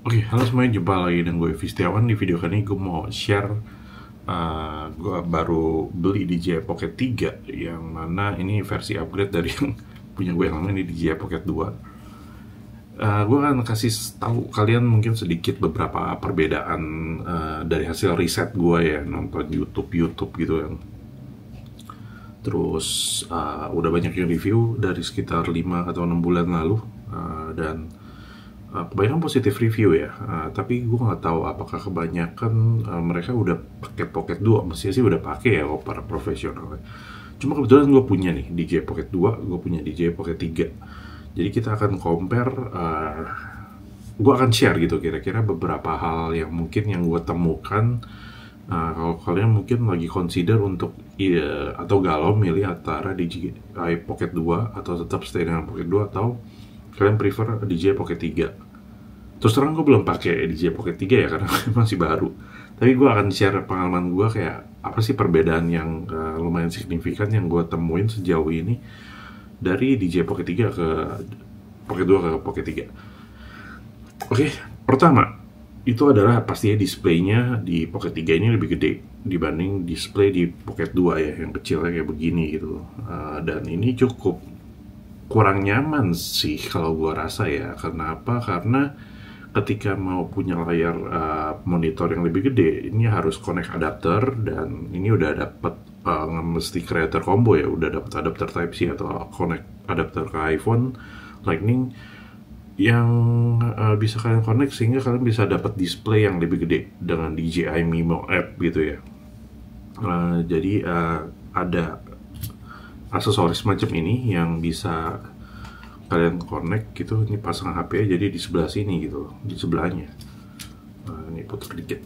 Oke, okay, halo semuanya, jumpa lagi dengan gue Vistiawan Di video kali ini gue mau share uh, Gue baru beli DJI Pocket 3 Yang mana ini versi upgrade dari yang punya gue yang lama ini DJI Pocket 2 uh, Gue akan kasih tahu kalian mungkin sedikit beberapa perbedaan uh, Dari hasil riset gue ya, nonton Youtube-Youtube gitu yang Terus uh, udah banyak yang review dari sekitar 5 atau 6 bulan lalu uh, Dan Ah, kebanyakan positif review ya uh, tapi gue nggak tahu apakah kebanyakan uh, mereka udah pakai pocket 2 mestinya sih udah pakai ya kalau para profesional ya. cuma kebetulan gue punya nih DJ Pocket 2 gue punya DJ Pocket 3 jadi kita akan compare uh, gue akan share gitu kira-kira beberapa hal yang mungkin yang gue temukan Nah, kalau kalian mungkin lagi consider untuk ya, atau galau milih antara DJI eh, Pocket 2 atau tetap stay dengan Pocket 2 atau kalian prefer DJ Pocket 3 terus terang gue belum pakai DJ Pocket 3 ya karena masih baru tapi gue akan share pengalaman gue kayak apa sih perbedaan yang uh, lumayan signifikan yang gue temuin sejauh ini dari DJ Pocket 3 ke Pocket 2 ke Pocket 3 oke okay, pertama itu adalah pastinya displaynya di Pocket 3 ini lebih gede dibanding display di Pocket 2 ya yang kecilnya kayak begini gitu uh, dan ini cukup kurang nyaman sih kalau gue rasa ya. Karena apa? Karena ketika mau punya layar uh, monitor yang lebih gede, ini harus connect adapter dan ini udah dapet uh, eh, mesti creator combo ya, udah dapet adapter Type C atau connect adapter ke iPhone Lightning yang uh, bisa kalian connect sehingga kalian bisa dapat display yang lebih gede dengan DJI Mimo app gitu ya. Uh, jadi uh, ada aksesoris macam ini yang bisa kalian connect gitu ini pasang HP jadi di sebelah sini gitu di sebelahnya nah, ini putar dikit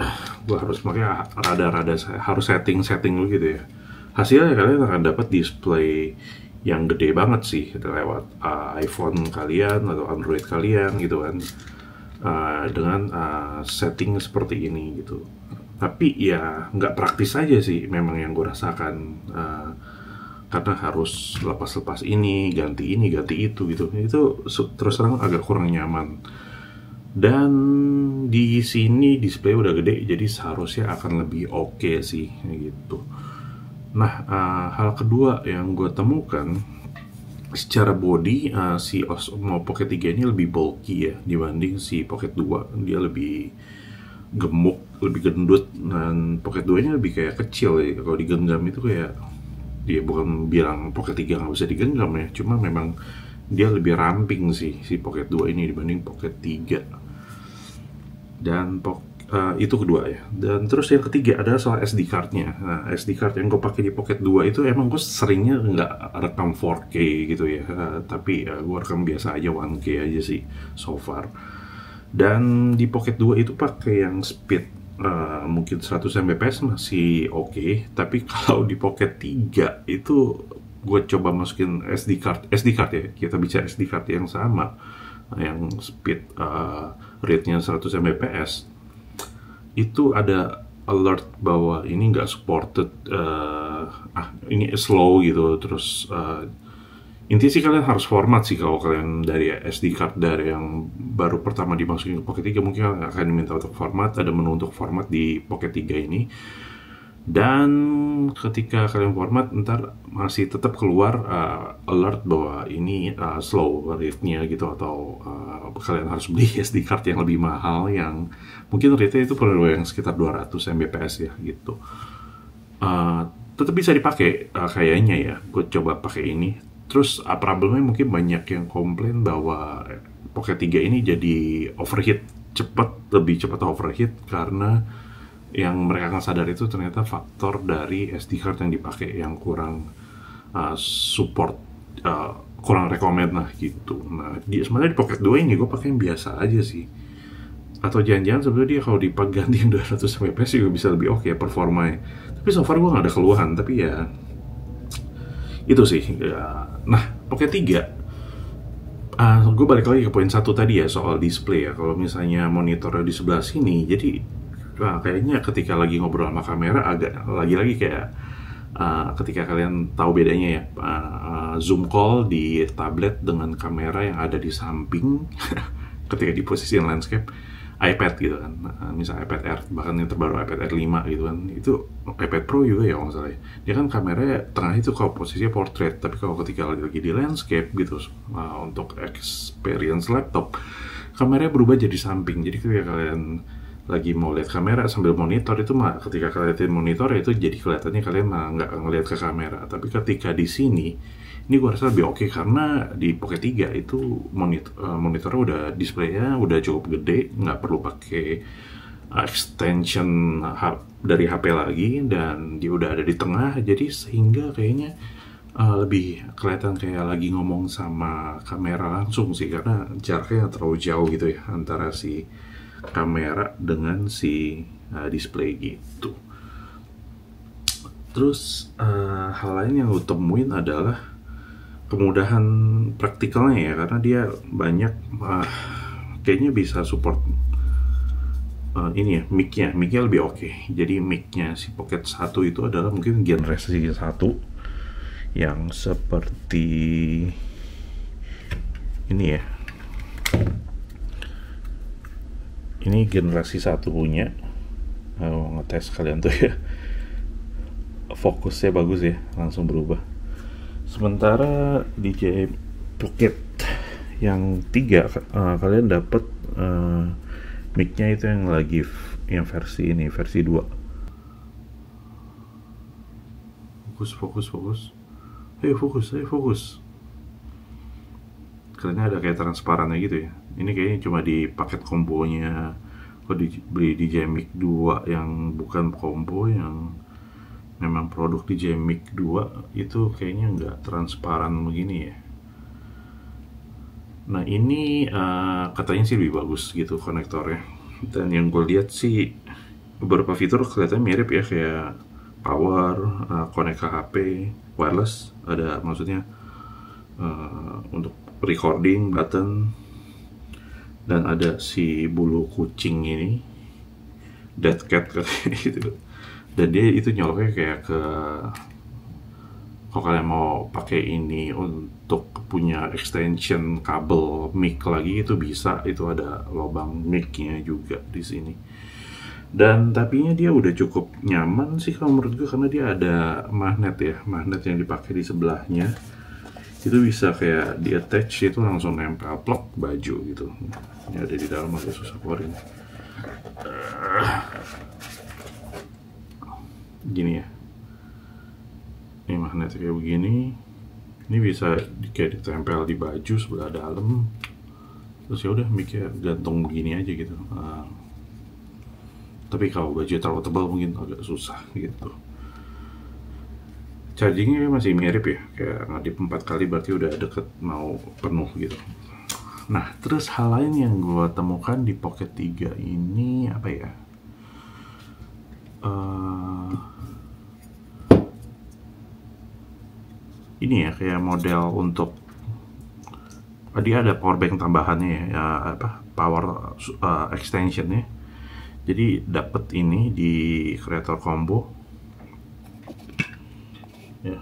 ah, gua harus makanya rada-rada harus setting-setting gitu ya hasilnya kalian akan dapat display yang gede banget sih gitu, lewat uh, iPhone kalian atau Android kalian gitu kan uh, dengan uh, setting seperti ini gitu tapi ya nggak praktis aja sih memang yang gue rasakan uh, karena harus lepas-lepas ini, ganti ini, ganti itu gitu. Itu terus terang agak kurang nyaman. Dan di sini display udah gede, jadi seharusnya akan lebih oke okay sih gitu. Nah, uh, hal kedua yang gue temukan secara body uh, si Osmo Pocket 3 ini lebih bulky ya dibanding si Pocket 2 dia lebih gemuk lebih gendut dan Pocket 2 nya lebih kayak kecil ya kalau digenggam itu kayak dia bukan bilang Pocket 3 nggak bisa digenggam ya cuma memang dia lebih ramping sih si Pocket 2 ini dibanding Pocket 3 dan po uh, eh, itu kedua ya dan terus yang ketiga adalah soal SD cardnya nah SD card yang gue pakai di Pocket 2 itu emang gue seringnya nggak rekam 4K gitu ya uh, tapi uh, eh, gue rekam biasa aja 1K aja sih so far dan di Pocket 2 itu pakai yang speed Eh, mungkin 100 Mbps masih oke, okay, tapi kalau di Pocket 3 itu gue coba masukin SD card, SD card ya, kita bicara SD card yang sama, yang speed uh, rate-nya 100 Mbps, itu ada alert bahwa ini nggak supported, uh, ah ini slow gitu, terus uh, intinya sih kalian harus format sih kalau kalian dari SD card dari yang baru pertama dimasukin ke Pocket 3 mungkin kalian akan diminta untuk format ada menu untuk format di Pocket 3 ini dan ketika kalian format ntar masih tetap keluar uh, alert bahwa ini uh, slow rate-nya gitu atau uh, kalian harus beli SD card yang lebih mahal yang mungkin rate-nya itu perlu yang sekitar 200 Mbps ya gitu uh, tetap bisa dipakai uh, kayaknya ya gue coba pakai ini Terus uh, problemnya mungkin banyak yang komplain bahwa Pocket 3 ini jadi overheat cepat lebih cepat overheat karena yang mereka nggak sadar itu ternyata faktor dari SD card yang dipakai yang kurang uh, support uh, kurang recommend lah gitu. Nah di, sebenarnya di Pocket 2 ini gue pakai yang biasa aja sih. Atau jangan-jangan sebenarnya dia kalau dipakai ganti 200 MPS juga bisa lebih oke okay performanya. Tapi so far gue nggak ada keluhan tapi ya itu sih ya. nah pokoknya tiga, uh, ah, gue balik lagi ke poin satu tadi ya soal display ya kalau misalnya monitornya di sebelah sini jadi nah, kayaknya ketika lagi ngobrol sama kamera agak lagi-lagi kayak uh, ketika kalian tahu bedanya ya uh, uh, zoom call di tablet dengan kamera yang ada di samping ketika di posisi landscape iPad gitu kan nah, misal iPad Air bahkan yang terbaru iPad Air 5 gitu kan itu iPad Pro juga ya nggak salah ya. dia kan kameranya tengah itu kalau posisinya portrait tapi kalau ketika lagi di landscape gitu uh, untuk experience laptop kameranya berubah jadi samping jadi ketika kalian lagi mau lihat kamera sambil monitor itu mah ketika kalian monitor itu jadi kelihatannya kalian mah nggak ngelihat ke kamera tapi ketika di sini ini gua rasa lebih oke okay, karena di Pocket 3 itu monitor monitor eh, monitornya udah displaynya udah cukup gede nggak perlu pakai extension dari HP lagi dan dia udah ada di tengah jadi sehingga kayaknya uh, lebih kelihatan kayak lagi ngomong sama kamera langsung sih karena jaraknya terlalu jauh gitu ya antara si kamera dengan si uh, display gitu. Terus uh, hal lain yang gue temuin adalah kemudahan praktikalnya ya karena dia banyak uh, kayaknya bisa support uh, ini ya micnya micnya lebih oke okay. jadi micnya si pocket 1 itu adalah mungkin generasi 1 yang seperti ini ya ini generasi satu punya mau ngetes kalian tuh ya fokusnya bagus ya langsung berubah sementara DJ Pocket yang tiga uh, kalian dapat uh, eh, micnya itu yang lagi yang versi ini versi 2 fokus fokus fokus ayo fokus ayo fokus kelihatannya ada kayak transparannya gitu ya. Ini kayaknya cuma di paket kombonya. Kok dibeli di Jemik 2 yang bukan kombo yang memang produk di Jemik 2 itu kayaknya nggak transparan begini ya. Nah ini uh, katanya sih lebih bagus gitu konektornya. Dan yang gue lihat sih beberapa fitur kelihatannya mirip ya kayak power, uh, konek ke HP, wireless ada maksudnya uh, untuk recording button dan ada si bulu kucing ini dead cat gitu dan dia itu nyoloknya kayak ke kalau kalian mau pakai ini untuk punya extension kabel mic lagi itu bisa itu ada lubang micnya juga di sini dan tapinya dia udah cukup nyaman sih kalau menurut gue karena dia ada magnet ya magnet yang dipakai di sebelahnya itu bisa kayak di attach itu langsung nempel plok baju gitu ini ada di dalam agak susah keluarin gini ya ini magnet kayak begini ini bisa kayak ditempel di baju sebelah dalam terus ya udah mikir gantung begini aja gitu uh, tapi kalau baju terlalu tebal mungkin agak susah gitu chargingnya masih mirip ya kayak ngadip empat kali berarti udah deket mau penuh gitu nah terus hal lain yang gue temukan di pocket 3 ini apa ya uh, ini ya kayak model untuk tadi ah, ada power bank tambahannya ya, ya apa power uh, extensionnya jadi dapat ini di creator combo ya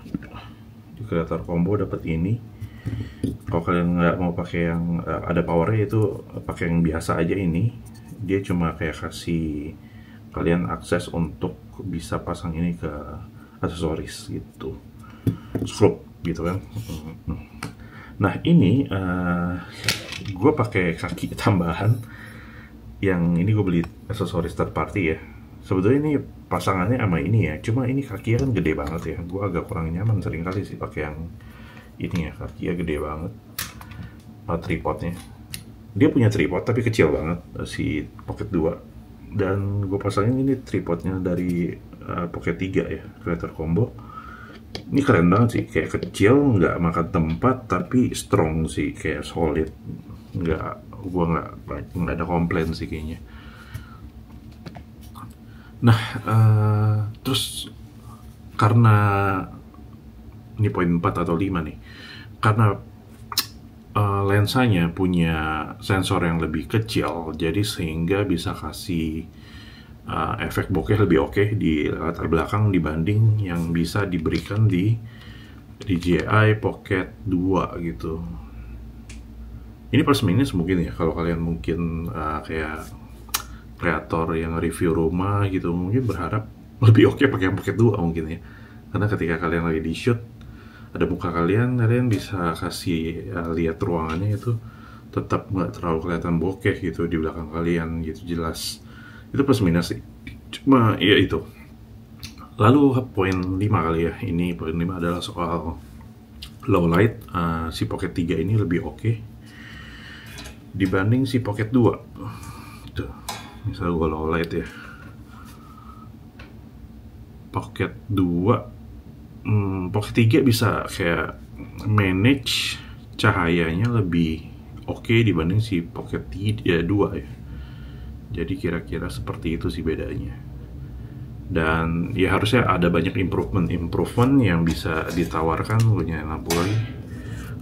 di kreator combo dapat ini kalau kalian nggak mau pakai yang uh, ada powernya itu pakai yang biasa aja ini dia cuma kayak kasih kalian akses untuk bisa pasang ini ke aksesoris gitu scrub gitu kan nah ini uh, eh, gue pakai kaki tambahan yang ini gue beli aksesoris third party ya sebetulnya ini pasangannya sama ini ya cuma ini kaki kan gede banget ya gue agak kurang nyaman sering kali sih pakai yang ini ya kaki ya gede banget uh, tripodnya dia punya tripod tapi kecil banget si pocket 2 dan gue pasangin ini tripodnya dari uh, pocket 3 ya creator combo ini keren banget sih kayak kecil nggak makan tempat tapi strong sih kayak solid nggak gua nggak nggak ada komplain sih kayaknya Nah, uh, terus karena ini poin 4 atau 5 nih. Karena uh, lensanya punya sensor yang lebih kecil, jadi sehingga bisa kasih uh, efek bokeh lebih oke okay di latar belakang dibanding yang bisa diberikan di DJI Pocket 2 gitu. Ini plus minus mungkin ya kalau kalian mungkin uh, kayak kreator yang review rumah gitu mungkin berharap lebih oke okay pakai yang paket dua mungkin ya karena ketika kalian lagi di shoot ada muka kalian kalian bisa kasih ya, lihat ruangannya itu tetap nggak terlalu kelihatan bokeh gitu di belakang kalian gitu jelas itu plus minus sih cuma ya itu lalu poin 5 kali ya ini poin 5 adalah soal low light uh, si pocket 3 ini lebih oke okay dibanding si pocket 2 tuh ini gue low light ya pocket 2 hmm, pocket 3 bisa kayak manage cahayanya lebih oke okay dibanding si pocket 3, ya, 2 ya jadi kira-kira seperti itu sih bedanya dan ya harusnya ada banyak improvement improvement yang bisa ditawarkan punya lampu lagi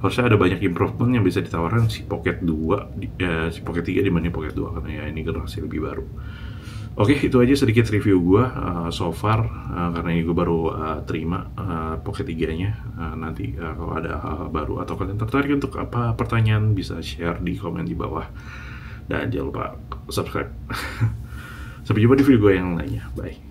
kalau saya ada banyak improvement yang bisa ditawarkan si Pocket 2 di, eh, si Pocket 3 dibanding Pocket 2 karena ya ini generasi lebih baru Oke, okay, itu aja sedikit review gue uh, so far uh, karena ini gue baru uh, terima uh, Pocket 3-nya. Uh, nanti uh, kalau ada hal, hal baru atau kalian tertarik untuk apa pertanyaan bisa share di komen di bawah. Dan jangan lupa subscribe. Sampai jumpa di video gue yang lainnya. Bye.